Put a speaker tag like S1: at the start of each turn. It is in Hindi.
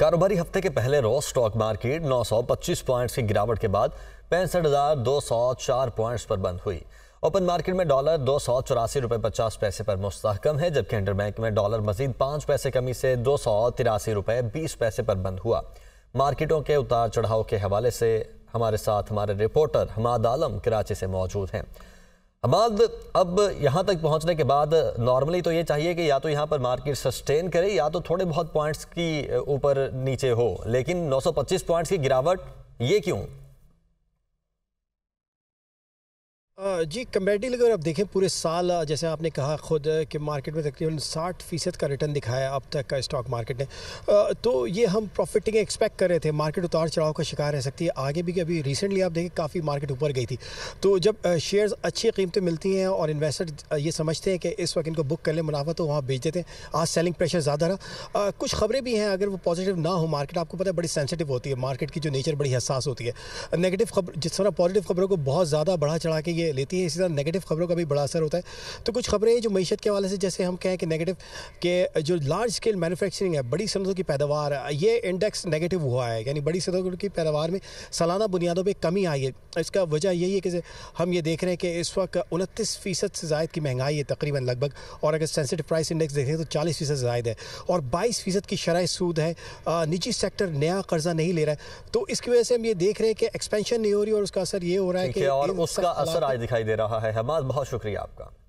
S1: कारोबारी हफ्ते के पहले रोज स्टॉक मार्केट 925 पॉइंट्स की गिरावट के बाद पैंसठ पॉइंट्स पर बंद हुई ओपन मार्केट में डॉलर दो सौ चौरासी रुपये पचास पैसे पर मुस्तकम है जबकि इंटर बैंक में डॉलर मजीद पाँच पैसे कमी से दो सौ तिरासी रुपये बीस पैसे पर बंद हुआ मार्केटों के उतार चढ़ाव के हवाले से हमारे साथ हमारे रिपोर्टर हमाद आलम कराची से मौजूद हैं अमाद अब यहाँ तक पहुँचने के बाद नॉर्मली तो ये चाहिए कि या तो यहाँ पर मार्केट सस्टेन करे या तो थोड़े बहुत पॉइंट्स की ऊपर नीचे हो लेकिन 925 पॉइंट्स की गिरावट ये क्यों
S2: जी कम्पेरेटिव अगर आप देखें पूरे साल जैसे आपने कहा खुद कि मार्केट में तकरीबन 60 फ़ीसद का रिटर्न दिखाया अब तक का स्टॉक मार्केट ने तो ये हम प्रॉफिटिंग एक्सपेक्ट कर रहे थे मार्केट उतार चढ़ाव का शिकार रह सकती है आगे भी अभी रिसेंटली आप देखें काफ़ी मार्केट ऊपर गई थी तो जब शेयर्स अच्छी कीमतें मिलती हैं और इन्वेस्टर ये समझते हैं कि इस वक्त इनको बुक कर लें मुनाफा तो वहाँ बेच देते हैं आज सेलिंग प्रेशर ज़्यादा रहा कुछ खबरें भी हैं अगर वो पॉजिटिव ना हो मार्केट आपको पता है बड़ी सेंसिटिव होती है मार्केट की जो नेचर बड़ी हसास होती है नेगेटिव खबर जिस तरह पॉजिटिव खबरों को बहुत ज़्यादा बढ़ा चढ़ा के ये लेती है इसी तरह नेगेटिव खबरों का भी बड़ा असर होता है तो कुछ खबरें जो मीशत के हवाले से जैसे हम कहें कि नेगेटिव के जो लार्ज स्केल मैनुफैक्चरिंग है बड़ी सनतों की पैदावार ये इंडेक्स नेगेटिव हुआ है यानी बड़ी सनतों की पैदावार में सालाना बुनियादों पर कमी आई है इसका वजह यही है कि हम ये देख रहे हैं कि इस वक्त उनतीस फ़ीसद से ज़ायद की महंगाई है तकरीबन लगभग और अगर सेंसिटिव प्राइस इंडेक्स देखें तो चालीस फ़ीसद ज़ायद है और बाईस फ़ीसद की शराय सूद है निजी सेक्टर नया कर्जा नहीं ले रहा है तो इसकी वजह से हम ये देख रहे हैं कि एक्सपेंशन नहीं हो रही और उसका असर ये हो रहा है कि और उसका असर
S1: दिखाई दे रहा है हमाद बहुत शुक्रिया आपका